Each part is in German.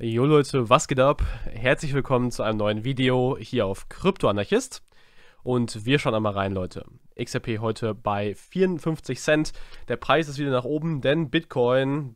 Jo Leute, was geht ab? Herzlich willkommen zu einem neuen Video hier auf Kryptoanarchist. Und wir schauen einmal rein, Leute. XRP heute bei 54 Cent. Der Preis ist wieder nach oben, denn Bitcoin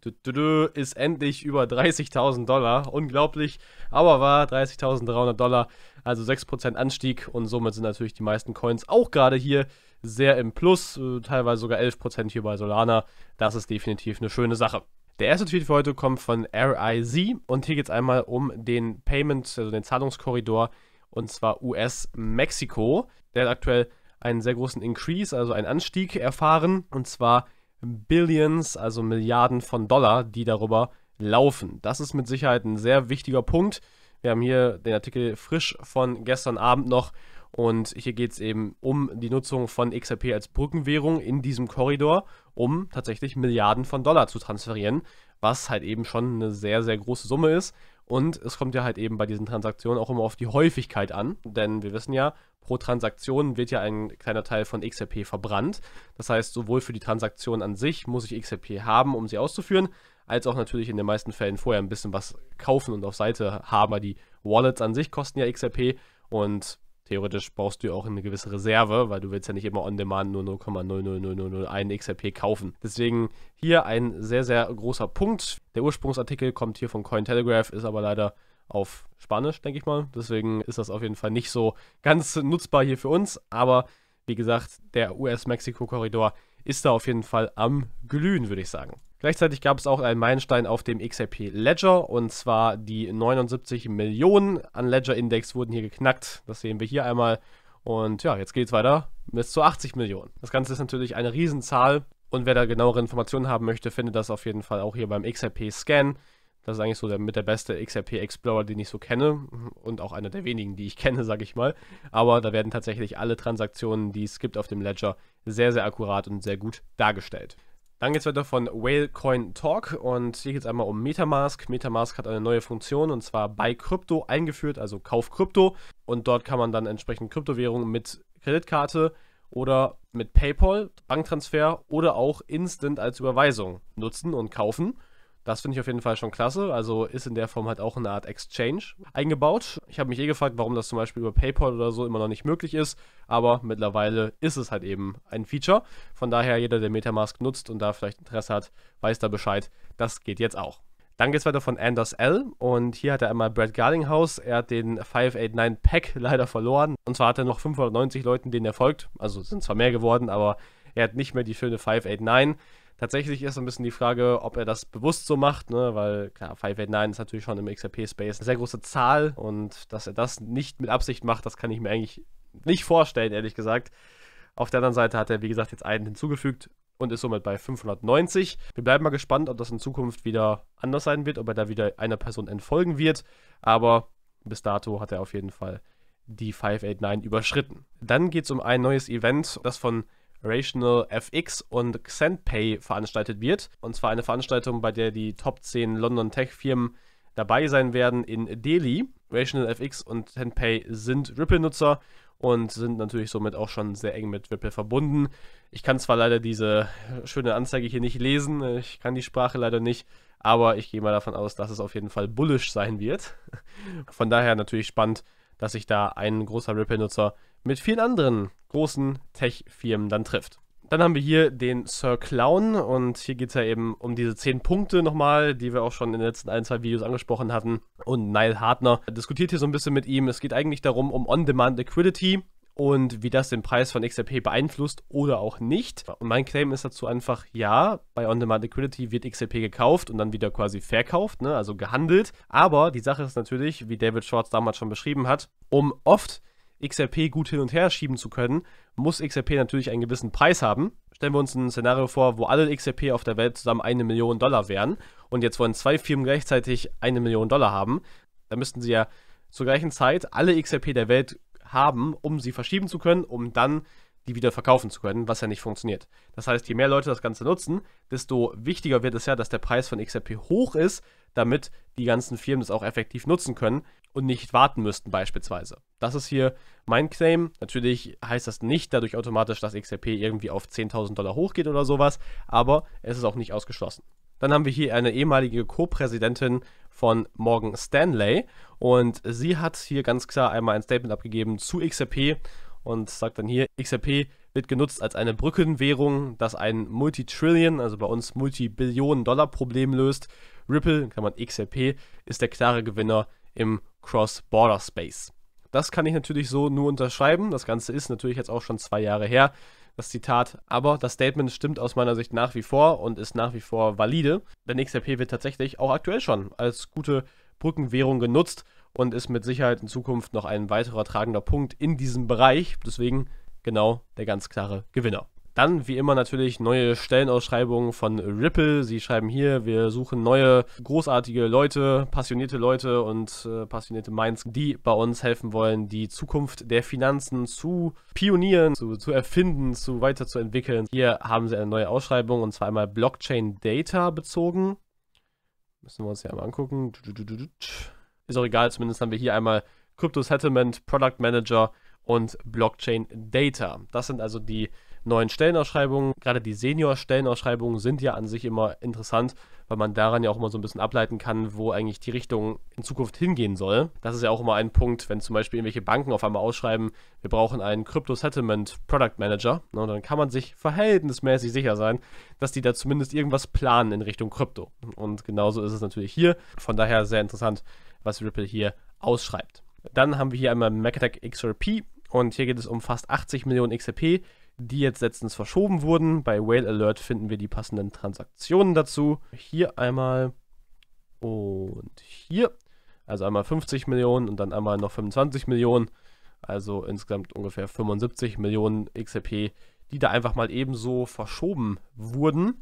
ist endlich über 30.000 Dollar. Unglaublich, aber war 30.300 Dollar, also 6% Anstieg. Und somit sind natürlich die meisten Coins auch gerade hier sehr im Plus, äh, teilweise sogar 11% hier bei Solana. Das ist definitiv eine schöne Sache. Der erste Tweet für heute kommt von RIZ und hier geht es einmal um den Payment, also den Zahlungskorridor und zwar US-Mexiko. Der hat aktuell einen sehr großen Increase, also einen Anstieg erfahren und zwar Billions, also Milliarden von Dollar, die darüber laufen. Das ist mit Sicherheit ein sehr wichtiger Punkt. Wir haben hier den Artikel frisch von gestern Abend noch und hier geht es eben um die Nutzung von XRP als Brückenwährung in diesem Korridor, um tatsächlich Milliarden von Dollar zu transferieren, was halt eben schon eine sehr, sehr große Summe ist. Und es kommt ja halt eben bei diesen Transaktionen auch immer auf die Häufigkeit an, denn wir wissen ja, pro Transaktion wird ja ein kleiner Teil von XRP verbrannt. Das heißt, sowohl für die Transaktion an sich muss ich XRP haben, um sie auszuführen, als auch natürlich in den meisten Fällen vorher ein bisschen was kaufen und auf Seite haben. Die Wallets an sich kosten ja XRP und theoretisch brauchst du ja auch eine gewisse Reserve, weil du willst ja nicht immer on demand nur 0,00001 XRP kaufen. Deswegen hier ein sehr, sehr großer Punkt. Der Ursprungsartikel kommt hier von Cointelegraph, ist aber leider auf Spanisch, denke ich mal. Deswegen ist das auf jeden Fall nicht so ganz nutzbar hier für uns. Aber wie gesagt, der US-Mexiko-Korridor ist da auf jeden Fall am Glühen, würde ich sagen. Gleichzeitig gab es auch einen Meilenstein auf dem XRP Ledger und zwar die 79 Millionen an Ledger Index wurden hier geknackt. Das sehen wir hier einmal. Und ja, jetzt geht es weiter bis zu 80 Millionen. Das Ganze ist natürlich eine Riesenzahl und wer da genauere Informationen haben möchte, findet das auf jeden Fall auch hier beim XRP Scan. Das ist eigentlich so der, mit der beste XRP Explorer, den ich so kenne und auch einer der wenigen, die ich kenne, sage ich mal. Aber da werden tatsächlich alle Transaktionen, die es gibt auf dem Ledger, sehr, sehr akkurat und sehr gut dargestellt. Dann geht es weiter von Whalecoin Talk und hier geht es einmal um Metamask. Metamask hat eine neue Funktion und zwar bei Krypto eingeführt, also Kauf Krypto. Und dort kann man dann entsprechend Kryptowährungen mit Kreditkarte oder mit PayPal, Banktransfer oder auch Instant als Überweisung nutzen und kaufen. Das finde ich auf jeden Fall schon klasse. Also ist in der Form halt auch eine Art Exchange eingebaut. Ich habe mich eh gefragt, warum das zum Beispiel über PayPal oder so immer noch nicht möglich ist. Aber mittlerweile ist es halt eben ein Feature. Von daher, jeder, der Metamask nutzt und da vielleicht Interesse hat, weiß da Bescheid. Das geht jetzt auch. Dann geht es weiter von Anders L. Und hier hat er einmal Brad Garlinghouse. Er hat den 589 Pack leider verloren. Und zwar hat er noch 590 Leuten, denen er folgt. Also sind zwar mehr geworden, aber er hat nicht mehr die schöne 589. Tatsächlich ist so ein bisschen die Frage, ob er das bewusst so macht, ne? weil klar, 589 ist natürlich schon im XRP-Space eine sehr große Zahl und dass er das nicht mit Absicht macht, das kann ich mir eigentlich nicht vorstellen, ehrlich gesagt. Auf der anderen Seite hat er, wie gesagt, jetzt einen hinzugefügt und ist somit bei 590. Wir bleiben mal gespannt, ob das in Zukunft wieder anders sein wird, ob er da wieder einer Person entfolgen wird. Aber bis dato hat er auf jeden Fall die 589 überschritten. Dann geht es um ein neues Event, das von Rational FX und XendPay veranstaltet wird. Und zwar eine Veranstaltung, bei der die Top 10 London Tech-Firmen dabei sein werden in Delhi. Rational FX und XendPay sind Ripple-Nutzer und sind natürlich somit auch schon sehr eng mit Ripple verbunden. Ich kann zwar leider diese schöne Anzeige hier nicht lesen, ich kann die Sprache leider nicht, aber ich gehe mal davon aus, dass es auf jeden Fall bullish sein wird. Von daher natürlich spannend, dass sich da ein großer Ripple-Nutzer mit vielen anderen großen Tech-Firmen dann trifft. Dann haben wir hier den Sir Clown und hier geht es ja eben um diese 10 Punkte nochmal, die wir auch schon in den letzten ein, zwei Videos angesprochen hatten. Und Niall Hartner diskutiert hier so ein bisschen mit ihm. Es geht eigentlich darum, um On-Demand Liquidity und wie das den Preis von XRP beeinflusst oder auch nicht. Und mein Claim ist dazu einfach, ja, bei On-Demand Liquidity wird XRP gekauft und dann wieder quasi verkauft, ne, also gehandelt. Aber die Sache ist natürlich, wie David Schwartz damals schon beschrieben hat, um oft XRP gut hin und her schieben zu können, muss XRP natürlich einen gewissen Preis haben. Stellen wir uns ein Szenario vor, wo alle XRP auf der Welt zusammen eine Million Dollar wären und jetzt wollen zwei Firmen gleichzeitig eine Million Dollar haben. Da müssten sie ja zur gleichen Zeit alle XRP der Welt haben, um sie verschieben zu können, um dann die wieder verkaufen zu können, was ja nicht funktioniert. Das heißt, je mehr Leute das Ganze nutzen, desto wichtiger wird es ja, dass der Preis von XRP hoch ist, damit die ganzen Firmen das auch effektiv nutzen können und nicht warten müssten beispielsweise. Das ist hier mein Claim. Natürlich heißt das nicht dadurch automatisch, dass XRP irgendwie auf 10.000 Dollar hochgeht oder sowas, aber es ist auch nicht ausgeschlossen. Dann haben wir hier eine ehemalige Co-Präsidentin von Morgan Stanley und sie hat hier ganz klar einmal ein Statement abgegeben zu XRP und sagt dann hier, XRP wird genutzt als eine Brückenwährung, das ein Multitrillion, also bei uns Multibillionen Dollar Problem löst. Ripple, kann man XRP, ist der klare Gewinner im Cross-Border Space. Das kann ich natürlich so nur unterschreiben. Das Ganze ist natürlich jetzt auch schon zwei Jahre her, das Zitat. Aber das Statement stimmt aus meiner Sicht nach wie vor und ist nach wie vor valide. Denn XRP wird tatsächlich auch aktuell schon als gute Brückenwährung genutzt und ist mit Sicherheit in Zukunft noch ein weiterer tragender Punkt in diesem Bereich. Deswegen genau der ganz klare Gewinner. Dann wie immer natürlich neue Stellenausschreibungen von Ripple. Sie schreiben hier, wir suchen neue großartige Leute, passionierte Leute und äh, passionierte Minds, die bei uns helfen wollen, die Zukunft der Finanzen zu pionieren, zu, zu erfinden, zu weiterzuentwickeln. Hier haben sie eine neue Ausschreibung und zwar einmal Blockchain Data bezogen. Müssen wir uns ja mal angucken. Ist auch egal, zumindest haben wir hier einmal Crypto Settlement, Product Manager und Blockchain Data. Das sind also die neuen Stellenausschreibungen. Gerade die Senior-Stellenausschreibungen sind ja an sich immer interessant, weil man daran ja auch immer so ein bisschen ableiten kann, wo eigentlich die Richtung in Zukunft hingehen soll. Das ist ja auch immer ein Punkt, wenn zum Beispiel irgendwelche Banken auf einmal ausschreiben, wir brauchen einen Crypto-Settlement Product Manager. dann kann man sich verhältnismäßig sicher sein, dass die da zumindest irgendwas planen in Richtung Krypto. Und genauso ist es natürlich hier. Von daher sehr interessant, was Ripple hier ausschreibt. Dann haben wir hier einmal Mechatech XRP und hier geht es um fast 80 Millionen XRP die jetzt letztens verschoben wurden. Bei Whale Alert finden wir die passenden Transaktionen dazu. Hier einmal und hier. Also einmal 50 Millionen und dann einmal noch 25 Millionen. Also insgesamt ungefähr 75 Millionen XRP, die da einfach mal ebenso verschoben wurden.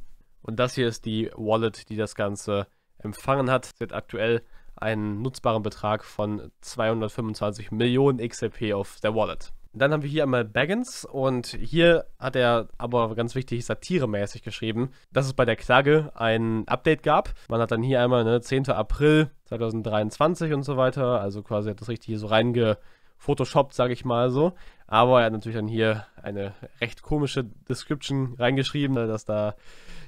Und das hier ist die Wallet, die das Ganze empfangen hat. Sie hat aktuell einen nutzbaren Betrag von 225 Millionen XRP auf der Wallet. Dann haben wir hier einmal Baggins und hier hat er aber ganz wichtig satiremäßig geschrieben, dass es bei der Klage ein Update gab. Man hat dann hier einmal ne, 10. April 2023 und so weiter, also quasi hat das richtig hier so reingefotoshoppt, Photoshop, sage ich mal so. Aber er hat natürlich dann hier eine recht komische Description reingeschrieben, ne, dass da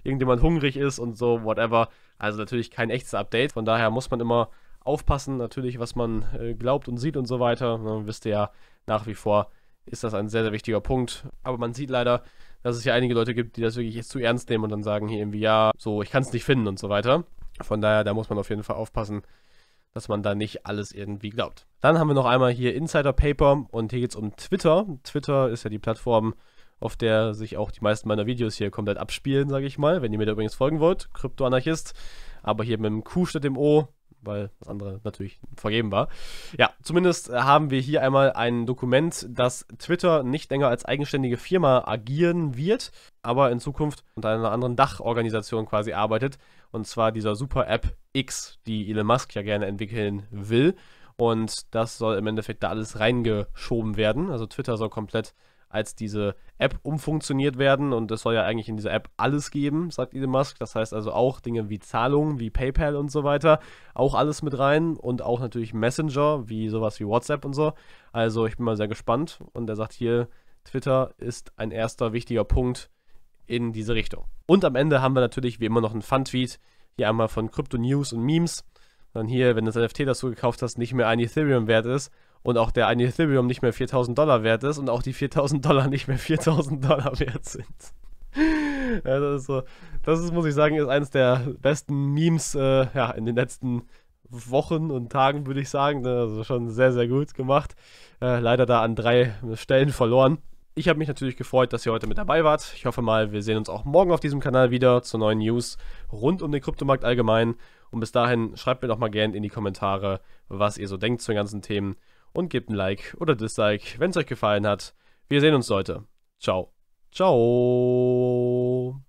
irgendjemand hungrig ist und so, whatever. Also natürlich kein echtes Update. Von daher muss man immer aufpassen, natürlich, was man äh, glaubt und sieht und so weiter. Dann ne. wisst ihr ja, nach wie vor ist das ein sehr, sehr wichtiger Punkt. Aber man sieht leider, dass es ja einige Leute gibt, die das wirklich jetzt zu ernst nehmen und dann sagen hier irgendwie, ja, so, ich kann es nicht finden und so weiter. Von daher, da muss man auf jeden Fall aufpassen, dass man da nicht alles irgendwie glaubt. Dann haben wir noch einmal hier Insider Paper und hier geht es um Twitter. Twitter ist ja die Plattform, auf der sich auch die meisten meiner Videos hier komplett abspielen, sage ich mal. Wenn ihr mir da übrigens folgen wollt, Kryptoanarchist, aber hier mit dem Q statt dem O weil das andere natürlich vergeben war. Ja, zumindest äh, haben wir hier einmal ein Dokument, dass Twitter nicht länger als eigenständige Firma agieren wird, aber in Zukunft unter einer anderen Dachorganisation quasi arbeitet. Und zwar dieser Super-App X, die Elon Musk ja gerne entwickeln will. Und das soll im Endeffekt da alles reingeschoben werden. Also Twitter soll komplett als diese App umfunktioniert werden. Und es soll ja eigentlich in dieser App alles geben, sagt Elon Musk. Das heißt also auch Dinge wie Zahlungen, wie PayPal und so weiter, auch alles mit rein. Und auch natürlich Messenger, wie sowas wie WhatsApp und so. Also ich bin mal sehr gespannt. Und er sagt hier, Twitter ist ein erster wichtiger Punkt in diese Richtung. Und am Ende haben wir natürlich wie immer noch einen Fun-Tweet. Hier einmal von Crypto News und Memes. Dann hier, wenn das NFT, dazu gekauft hast, nicht mehr ein Ethereum wert ist, und auch der eine Ethereum nicht mehr 4000 Dollar wert ist und auch die 4000 Dollar nicht mehr 4000 Dollar wert sind. ja, das ist so, das ist, muss ich sagen, ist eines der besten Memes äh, ja, in den letzten Wochen und Tagen, würde ich sagen. Ne, also schon sehr, sehr gut gemacht. Äh, leider da an drei Stellen verloren. Ich habe mich natürlich gefreut, dass ihr heute mit dabei wart. Ich hoffe mal, wir sehen uns auch morgen auf diesem Kanal wieder zu neuen News rund um den Kryptomarkt allgemein. Und bis dahin schreibt mir doch mal gerne in die Kommentare, was ihr so denkt zu den ganzen Themen und gebt ein Like oder Dislike, wenn es euch gefallen hat. Wir sehen uns, Leute. Ciao. Ciao.